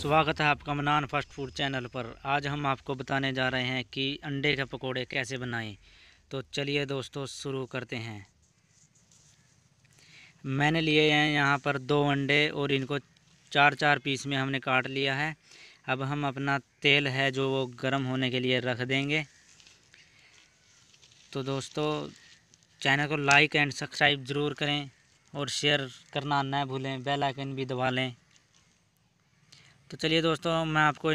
स्वागत है आपका मनान फास्ट फूड चैनल पर आज हम आपको बताने जा रहे हैं कि अंडे के पकोड़े कैसे बनाएं तो चलिए दोस्तों शुरू करते हैं मैंने लिए हैं यहाँ पर दो अंडे और इनको चार चार पीस में हमने काट लिया है अब हम अपना तेल है जो वो गर्म होने के लिए रख देंगे तो दोस्तों चैनल को लाइक एंड सब्सक्राइब ज़रूर करें और शेयर करना न भूलें बेल आइकन भी दबा लें तो चलिए दोस्तों मैं आपको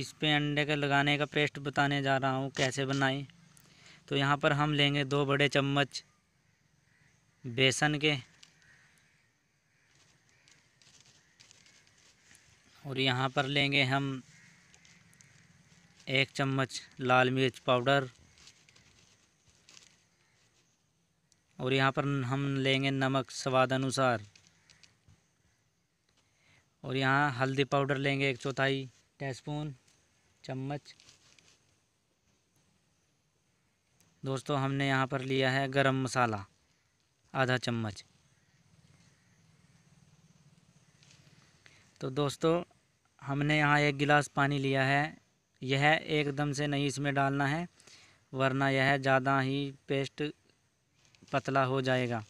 इस पे अंडे का लगाने का पेस्ट बताने जा रहा हूँ कैसे बनाएं तो यहाँ पर हम लेंगे दो बड़े चम्मच बेसन के और यहाँ पर लेंगे हम एक चम्मच लाल मिर्च पाउडर और यहाँ पर हम लेंगे नमक स्वाद अनुसार और यहाँ हल्दी पाउडर लेंगे एक चौथाई टेस्पून चम्मच दोस्तों हमने यहाँ पर लिया है गरम मसाला आधा चम्मच तो दोस्तों हमने यहाँ एक गिलास पानी लिया है यह एकदम से नहीं इसमें डालना है वरना यह ज़्यादा ही पेस्ट पतला हो जाएगा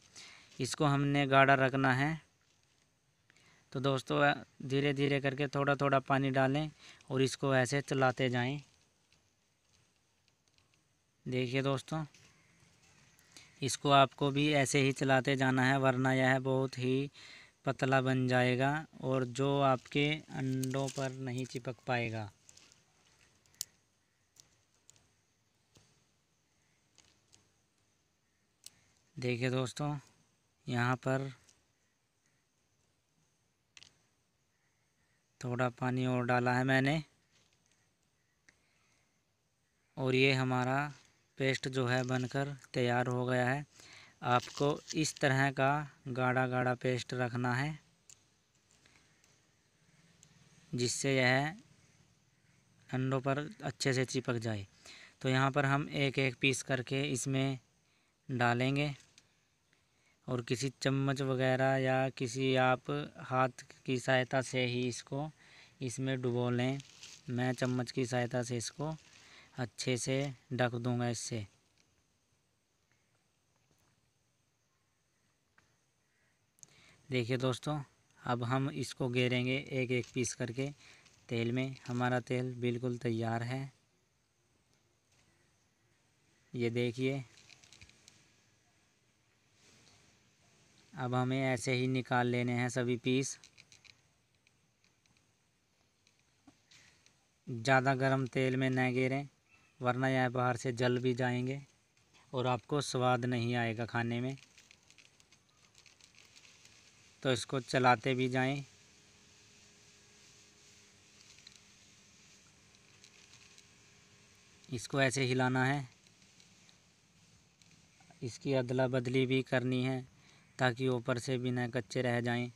इसको हमने गाढ़ा रखना है तो दोस्तों धीरे धीरे करके थोड़ा थोड़ा पानी डालें और इसको ऐसे चलाते जाएं देखिए दोस्तों इसको आपको भी ऐसे ही चलाते जाना है वरना यह बहुत ही पतला बन जाएगा और जो आपके अंडों पर नहीं चिपक पाएगा देखिए दोस्तों यहाँ पर थोड़ा पानी और डाला है मैंने और ये हमारा पेस्ट जो है बनकर तैयार हो गया है आपको इस तरह का गाढ़ा गाढ़ा पेस्ट रखना है जिससे यह अंडों पर अच्छे से चिपक जाए तो यहाँ पर हम एक एक पीस करके इसमें डालेंगे और किसी चम्मच वगैरह या किसी आप हाथ की सहायता से ही इसको इसमें डुबो लें मैं चम्मच की सहायता से इसको अच्छे से ढक दूंगा इससे देखिए दोस्तों अब हम इसको घेरेंगे एक एक पीस करके तेल में हमारा तेल बिल्कुल तैयार है ये देखिए अब हमें ऐसे ही निकाल लेने हैं सभी पीस ज़्यादा गर्म तेल में न गेरें वरना यह बाहर से जल भी जाएंगे और आपको स्वाद नहीं आएगा खाने में तो इसको चलाते भी जाएं इसको ऐसे हिलाना है इसकी अदला बदली भी करनी है ताकि ऊपर से बिना कच्चे रह जाएं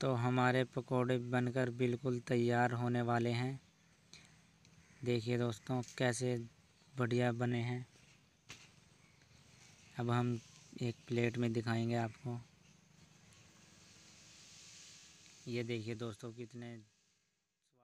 तो हमारे पकोड़े बनकर बिल्कुल तैयार होने वाले हैं देखिए दोस्तों कैसे बढ़िया बने हैं अब हम एक प्लेट में दिखाएंगे आपको ये देखिए दोस्तों कितने